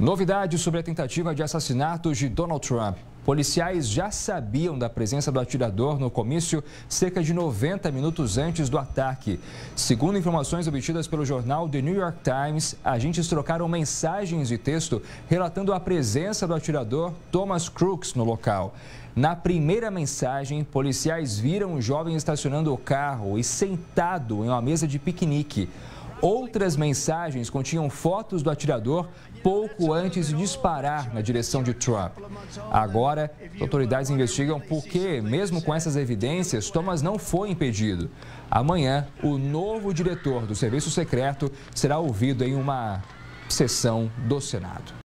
Novidades sobre a tentativa de assassinato de Donald Trump. Policiais já sabiam da presença do atirador no comício cerca de 90 minutos antes do ataque. Segundo informações obtidas pelo jornal The New York Times, agentes trocaram mensagens de texto relatando a presença do atirador Thomas Crooks no local. Na primeira mensagem, policiais viram o jovem estacionando o carro e sentado em uma mesa de piquenique. Outras mensagens continham fotos do atirador pouco antes de disparar na direção de Trump. Agora, autoridades investigam por que, mesmo com essas evidências, Thomas não foi impedido. Amanhã, o novo diretor do Serviço Secreto será ouvido em uma sessão do Senado.